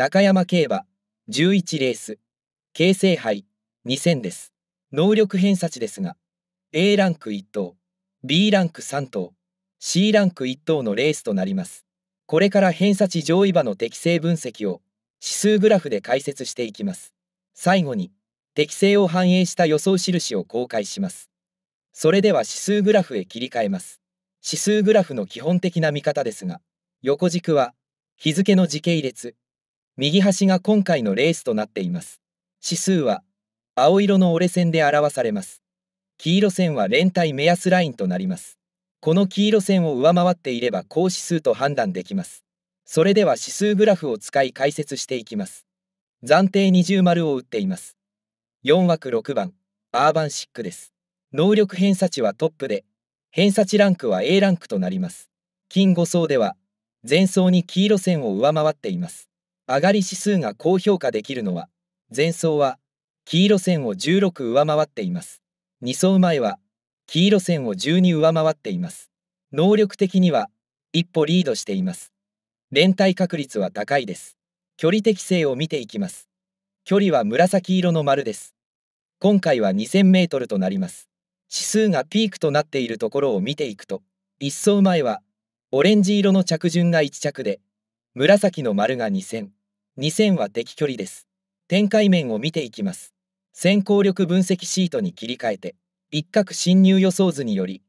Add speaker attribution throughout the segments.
Speaker 1: 中山競馬11レース京成杯2000です能力偏差値ですが A ランク1等 B ランク3等 C ランク1等のレースとなりますこれから偏差値上位馬の適正分析を指数グラフで解説していきます最後に適性を反映した予想印を公開しますそれでは指数グラフへ切り替えます指数グラフの基本的な見方ですが横軸は日付の時系列右端が今回のレースとなっています。指数は青色の折れ線で表されます。黄色線は連帯目安ラインとなります。この黄色線を上回っていれば高指数と判断できます。それでは指数グラフを使い解説していきます。暫定二重丸を打っています。4枠6番、アーバンシックです。能力偏差値はトップで、偏差値ランクは A ランクとなります。金5層では、前層に黄色線を上回っています。上がり指数が高評価できるのは、前走は黄色線を16上回っています。2走前は黄色線を12上回っています。能力的には一歩リードしています。連帯確率は高いです。距離適性を見ていきます。距離は紫色の丸です。今回は2000メートルとなります。指数がピークとなっているところを見ていくと、1走前はオレンジ色の着順が1着で、紫の丸が2000。2000は敵距離です。展開面を見ていきます。先行力分析シートに切り替えて、一角侵入予想図により、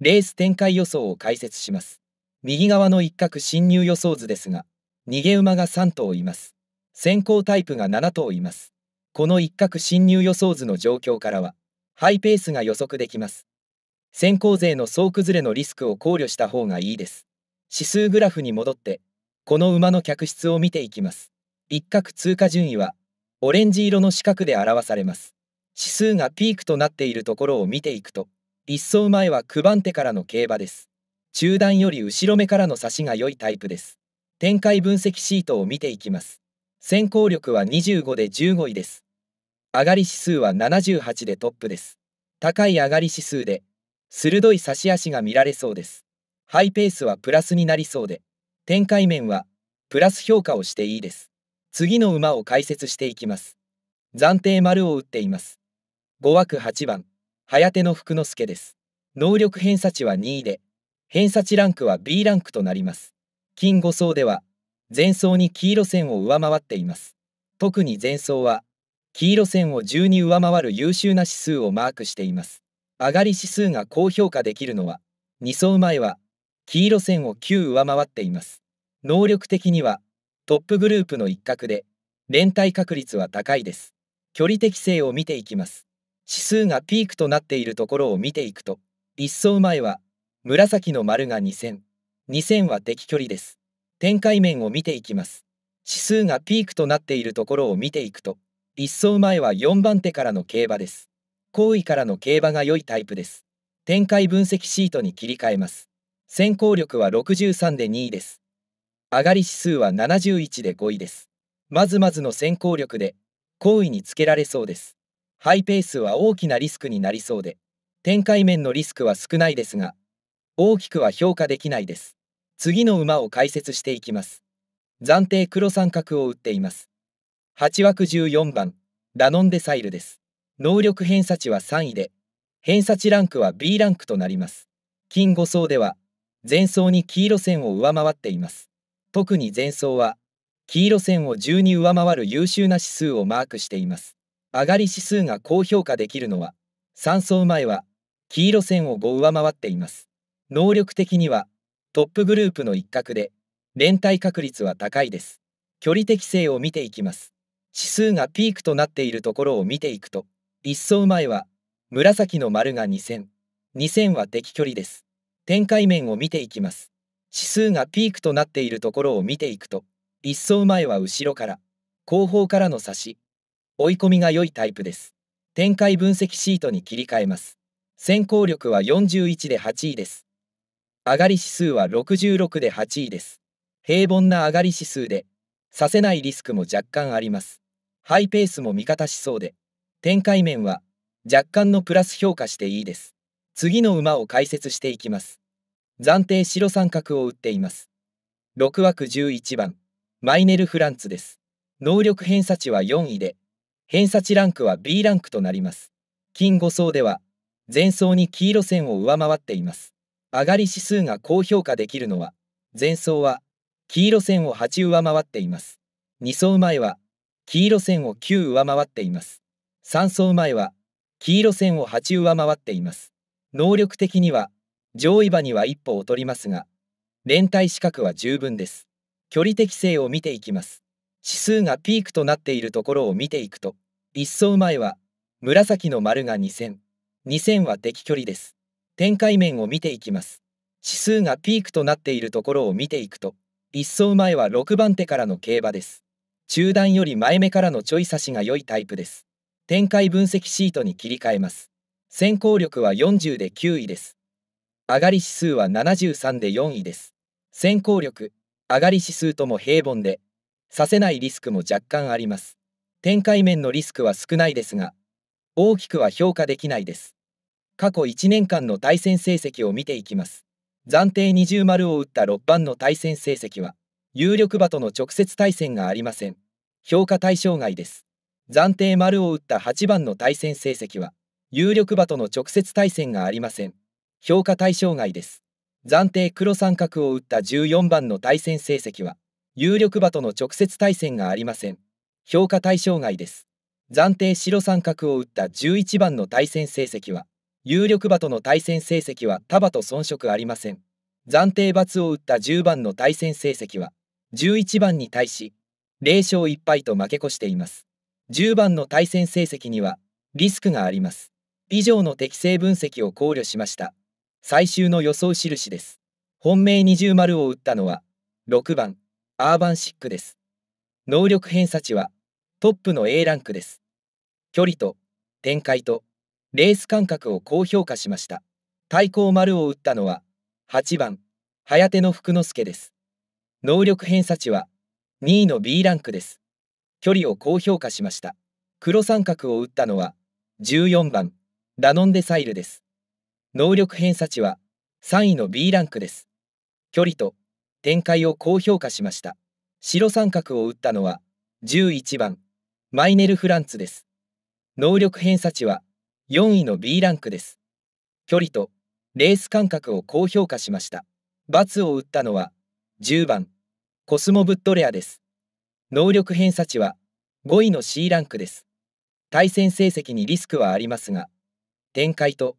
Speaker 1: レース展開予想を解説します。右側の一角侵入予想図ですが、逃げ馬が3頭います。先行タイプが7頭います。この一角侵入予想図の状況からは、ハイペースが予測できます。先行勢の総崩れのリスクを考慮した方がいいです。指数グラフに戻って、この馬の客室を見ていきます。一角通過順位はオレンジ色の四角で表されます指数がピークとなっているところを見ていくと一走前は9番手からの競馬です中段より後ろ目からの差しが良いタイプです展開分析シートを見ていきます先行力は25で15位です上がり指数は78でトップです高い上がり指数で鋭い差し足が見られそうですハイペースはプラスになりそうで展開面はプラス評価をしていいです次の馬を解説していきます。暫定丸を打っています。5枠8番、早手の福之助です。能力偏差値は2位で、偏差値ランクは B ランクとなります。金5層では、前走に黄色線を上回っています。特に前走は、黄色線を10に上回る優秀な指数をマークしています。上がり指数が高評価できるのは、2走前は、黄色線を9上回っています。能力的には、トップグループの一角で、連帯確率は高いです。距離適性を見ていきます。指数がピークとなっているところを見ていくと、一層前は、紫の丸が2000、2000は敵距離です。展開面を見ていきます。指数がピークとなっているところを見ていくと、一層前は4番手からの競馬です。後位からの競馬が良いタイプです。展開分析シートに切り替えます。先行力は63で2位です。上がり指数は71で5位です。まずまずの先行力で、好位につけられそうです。ハイペースは大きなリスクになりそうで、展開面のリスクは少ないですが、大きくは評価できないです。次の馬を解説していきます。暫定黒三角を打っています。8枠14番、ラノンデサイルです。能力偏差値は3位で、偏差値ランクは B ランクとなります。金5層では、前走に黄色線を上回っています。特に前走は黄色線を10に上回る優秀な指数をマークしています上がり指数が高評価できるのは3走前は黄色線を5上回っています能力的にはトップグループの一角で連帯確率は高いです距離適性を見ていきます指数がピークとなっているところを見ていくと1走前は紫の丸が2000 2000は適距離です展開面を見ていきます指数がピークとなっているところを見ていくと、一層前は後ろから、後方からの差し、追い込みが良いタイプです。展開分析シートに切り替えます。先行力は41で8位です。上がり指数は66で8位です。平凡な上がり指数で、させないリスクも若干あります。ハイペースも味方しそうで、展開面は若干のプラス評価していいです。次の馬を解説していきます。暫定白三角を打っています。6枠11番、マイネル・フランツです。能力偏差値は4位で、偏差値ランクは B ランクとなります。金5層では、前層に黄色線を上回っています。上がり指数が高評価できるのは、前層は黄色線を8上回っています。2層前は、黄色線を9上回っています。3層前は、黄色線を8上回っています。能力的には、上位馬には一歩劣りますが、連帯資格は十分です。距離適性を見ていきます。指数がピークとなっているところを見ていくと、一走前は、紫の丸が2000、2000は敵距離です。展開面を見ていきます。指数がピークとなっているところを見ていくと、一走前は6番手からの競馬です。中段より前目からのちょい差しが良いタイプです。展開分析シートに切り替えます。先行力は40で9位です。上がり指数は73で4位です。先行力、上がり指数とも平凡で、させないリスクも若干あります。展開面のリスクは少ないですが、大きくは評価できないです。過去1年間の対戦成績を見ていきます。暫定20丸を打った6番の対戦成績は、有力馬との直接対戦がありません。評価対象外です。暫定丸を打った8番の対戦成績は、有力馬との直接対戦がありません。評価対象外です。暫定黒三角を打った14番の対戦成績は、有力馬との直接対戦がありません。評価対象外です。暫定白三角を打った11番の対戦成績は、有力馬との対戦成績は束と遜色ありません。暫定罰を打った10番の対戦成績は、11番に対し、0勝1敗と負け越しています。10番の対戦成績には、リスクがあります。以上の適正分析を考慮しました。最終の予想印です。本命二重丸を打ったのは、6番、アーバンシックです。能力偏差値は、トップの A ランクです。距離と、展開と、レース間隔を高評価しました。対抗丸を打ったのは、8番、早手の福之助です。能力偏差値は、2位の B ランクです。距離を高評価しました。黒三角を打ったのは、14番、ダノンデサイルです。能力偏差値は3位の B ランクです。距離と展開を高評価しました。白三角を打ったのは11番マイネル・フランツです。能力偏差値は4位の B ランクです。距離とレース間隔を高評価しました。×を打ったのは10番コスモブットレアです。能力偏差値は5位の C ランクです。対戦成績にリスクはありますが、展開と